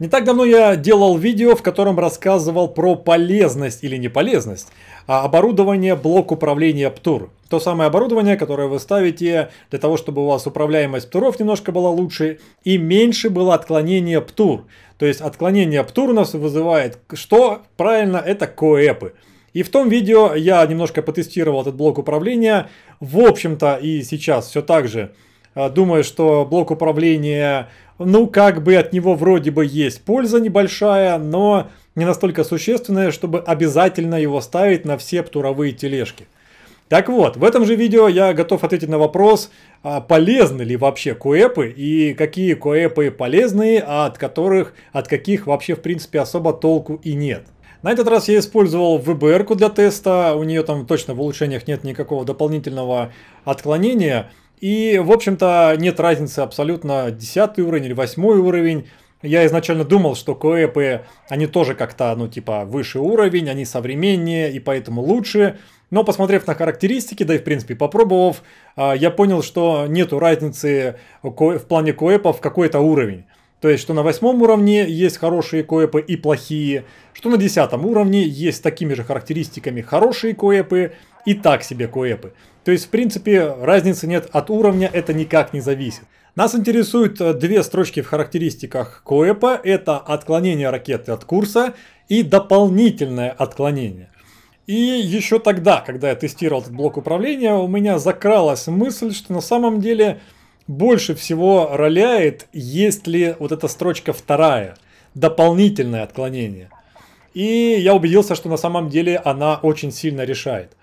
Не так давно я делал видео, в котором рассказывал про полезность или неполезность а, оборудования блок управления ПТУР. То самое оборудование, которое вы ставите для того, чтобы у вас управляемость ПТУРов немножко была лучше и меньше было отклонение ПТУР. То есть отклонение ПТУР у нас вызывает что? Правильно, это коэпы. И в том видео я немножко потестировал этот блок управления. В общем-то и сейчас все так же. А, думаю, что блок управления ну, как бы от него вроде бы есть польза небольшая, но не настолько существенная, чтобы обязательно его ставить на все птуровые тележки. Так вот, в этом же видео я готов ответить на вопрос, а полезны ли вообще куэпы и какие куэпы полезные, а от которых, от каких вообще в принципе особо толку и нет. На этот раз я использовал ВБР для теста, у нее там точно в улучшениях нет никакого дополнительного отклонения, и, в общем-то, нет разницы абсолютно, 10 уровень или 8 уровень. Я изначально думал, что КЭПы, они тоже как-то, ну, типа, выше уровень, они современнее и поэтому лучше. Но посмотрев на характеристики, да и в принципе попробовав, а, я понял, что нету разницы в плане коэпов какой-то уровень. То есть, что на восьмом уровне есть хорошие коэпы и плохие, что на десятом уровне есть с такими же характеристиками хорошие коэпы и так себе коэпы. То есть, в принципе, разницы нет от уровня, это никак не зависит. Нас интересуют э, две строчки в характеристиках КОЭПа. Это отклонение ракеты от курса и дополнительное отклонение. И еще тогда, когда я тестировал этот блок управления, у меня закралась мысль, что на самом деле больше всего роляет, есть ли вот эта строчка вторая, дополнительное отклонение. И я убедился, что на самом деле она очень сильно решает.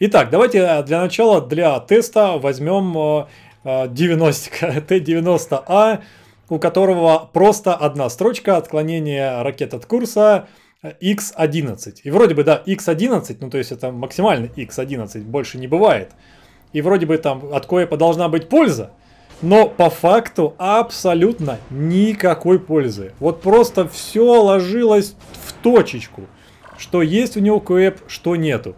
Итак, давайте э, для начала для теста возьмем 90 э, э, Т-90А, у которого просто одна строчка отклонения ракет от курса X11. И вроде бы, да, X11, ну то есть это максимально X11, больше не бывает. И вроде бы там от коепа должна быть польза, но по факту абсолютно никакой пользы. Вот просто все ложилось в точечку, что есть у него коэп, что нету.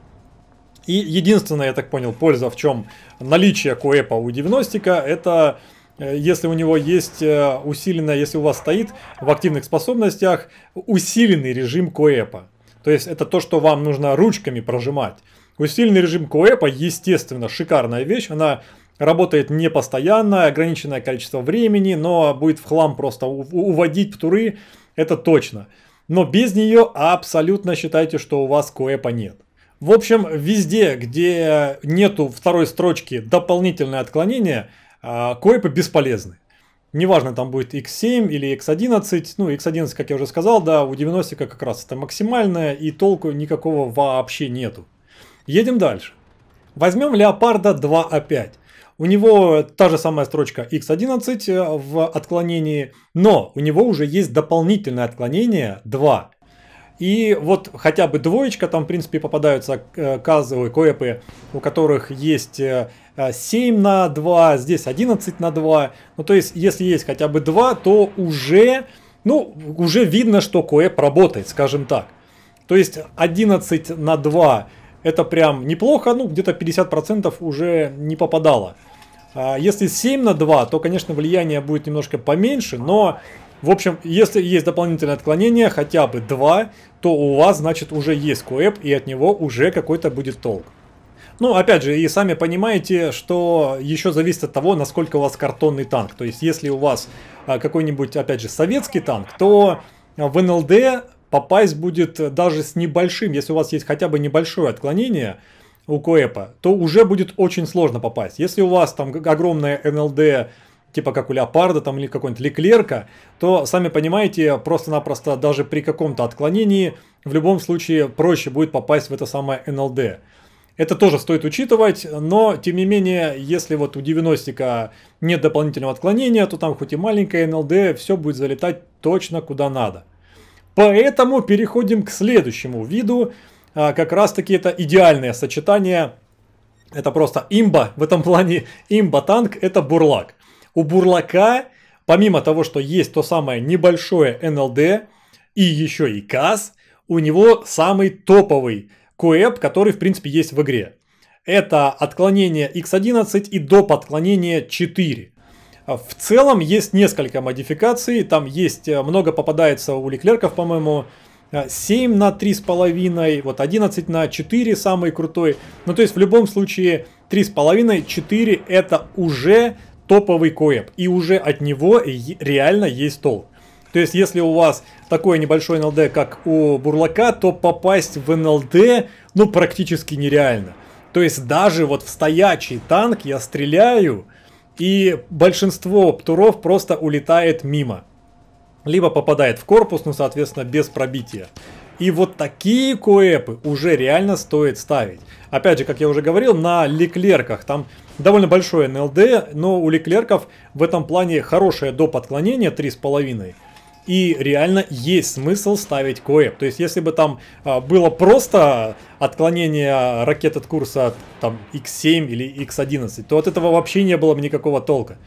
И единственная, я так понял, польза в чем наличие коэпа у диагностика, это э, если у него есть э, усиленная, если у вас стоит в активных способностях усиленный режим коэпа. То есть это то, что вам нужно ручками прожимать. Усиленный режим коэпа, естественно, шикарная вещь. Она работает не постоянно, ограниченное количество времени, но будет в хлам просто уводить птуры, это точно. Но без нее абсолютно считайте, что у вас коэпа нет. В общем, везде, где нету второй строчки дополнительное отклонение, а, койпы бесполезны. Неважно, там будет x7 или x11. Ну, x11, как я уже сказал, да, у 90 как раз это максимальное, и толку никакого вообще нету. Едем дальше. Возьмем Леопарда 2 a 5 У него та же самая строчка x11 э, в отклонении, но у него уже есть дополнительное отклонение 2. И вот хотя бы двоечка, там, в принципе, попадаются э, казовые коэпы, у которых есть 7 э, э, на 2, здесь 11 на 2. Ну, то есть, если есть хотя бы 2, то уже, ну, уже видно, что коэп работает, скажем так. То есть, 11 на 2 это прям неплохо, ну, где-то 50% уже не попадало. А если 7 на 2, то, конечно, влияние будет немножко поменьше, но в общем, если есть дополнительное отклонение, хотя бы два, то у вас, значит, уже есть коэп и от него уже какой-то будет толк. Ну, опять же, и сами понимаете, что еще зависит от того, насколько у вас картонный танк. То есть, если у вас а, какой-нибудь, опять же, советский танк, то в НЛД попасть будет даже с небольшим, если у вас есть хотя бы небольшое отклонение у КОЭПа, то уже будет очень сложно попасть. Если у вас там огромная НЛД типа как у Леопарда там, или какой-нибудь Леклерка, то, сами понимаете, просто-напросто даже при каком-то отклонении в любом случае проще будет попасть в это самое НЛД. Это тоже стоит учитывать, но тем не менее, если вот у 90 нет дополнительного отклонения, то там хоть и маленькое НЛД, все будет залетать точно куда надо. Поэтому переходим к следующему виду. А, как раз таки это идеальное сочетание. Это просто имба, в этом плане имба-танк, это бурлак у Бурлака, помимо того, что есть то самое небольшое НЛД и еще и КАС, у него самый топовый КУЭП, который, в принципе, есть в игре. Это отклонение X11 и доп. отклонение 4. В целом есть несколько модификаций, там есть э, много попадается у Леклерков, по-моему, 7 э, на 3,5, вот 11 на 4 самый крутой. Ну то есть в любом случае 3,5, 4 это уже топовый коэп, и уже от него реально есть толк. То есть, если у вас такое небольшое НЛД, как у Бурлака, то попасть в НЛД, ну, практически нереально. То есть, даже вот в стоячий танк я стреляю, и большинство птуров просто улетает мимо. Либо попадает в корпус, ну, соответственно, без пробития. И вот такие коэпы уже реально стоит ставить. Опять же, как я уже говорил, на Леклерках там довольно большое НЛД, но у Леклерков в этом плане хорошее доп. отклонение 3,5. И реально есть смысл ставить коэп. То есть, если бы там а, было просто отклонение ракет от курса там X7 или X11, то от этого вообще не было бы никакого толка.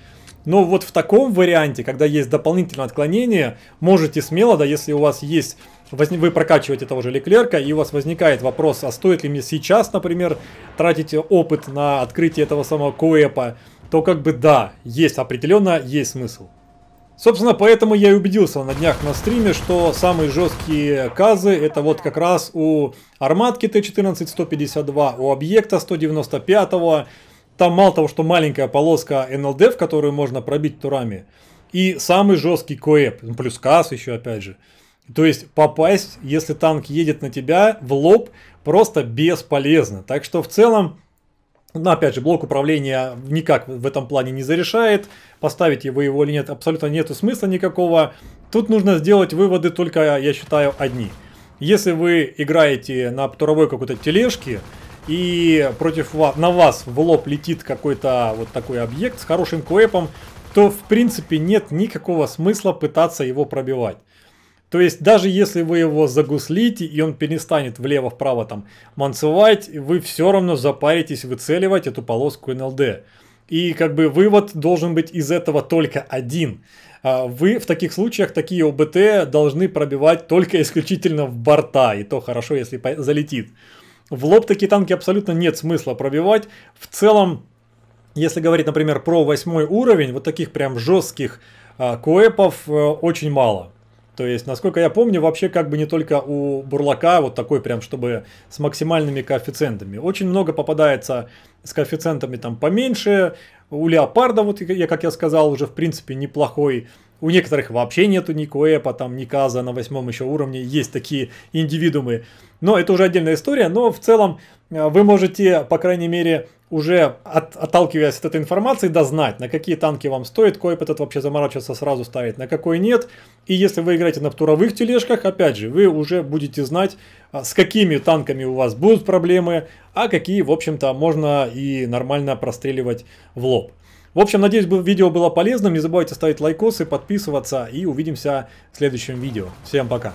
Но вот в таком варианте, когда есть дополнительное отклонение, можете смело, да, если у вас есть вы прокачиваете того же Леклерка, и у вас возникает вопрос, а стоит ли мне сейчас, например, тратить опыт на открытие этого самого Куэпа, то как бы да, есть определенно, есть смысл. Собственно, поэтому я и убедился на днях на стриме, что самые жесткие казы это вот как раз у арматки Т-14-152, у объекта 195 там мало того, что маленькая полоска НЛД, в которую можно пробить турами, и самый жесткий коэп, ну, плюс каз еще опять же. То есть попасть, если танк едет на тебя в лоб, просто бесполезно. Так что в целом, ну, опять же, блок управления никак в этом плане не зарешает. Поставить его его или нет, абсолютно нету смысла никакого. Тут нужно сделать выводы только, я считаю, одни. Если вы играете на туровой какой-то тележке, и против вас, на вас в лоб летит какой-то вот такой объект с хорошим квейпом, то в принципе нет никакого смысла пытаться его пробивать. То есть даже если вы его загуслите и он перестанет влево-вправо там манцевать, вы все равно запаритесь выцеливать эту полоску НЛД. И как бы вывод должен быть из этого только один. А, вы в таких случаях такие ОБТ должны пробивать только исключительно в борта, и то хорошо, если залетит. В лоб такие танки абсолютно нет смысла пробивать. В целом, если говорить, например, про восьмой уровень, вот таких прям жестких а, куэпов э, очень мало. То есть, насколько я помню, вообще как бы не только у Бурлака вот такой прям, чтобы с максимальными коэффициентами. Очень много попадается с коэффициентами там поменьше. У Леопарда, вот я, как я сказал, уже в принципе неплохой у некоторых вообще нету ни Куэпа, там, ни Каза на восьмом еще уровне. Есть такие индивидуумы. Но это уже отдельная история. Но в целом э, вы можете, по крайней мере, уже от, отталкиваясь от этой информации, дознать, на какие танки вам стоит, коип этот вообще заморачиваться сразу ставить, на какой нет. И если вы играете на туровых тележках, опять же, вы уже будете знать, э, с какими танками у вас будут проблемы, а какие, в общем-то, можно и нормально простреливать в лоб. В общем, надеюсь, видео было полезным. Не забывайте ставить лайкосы, подписываться и увидимся в следующем видео. Всем пока!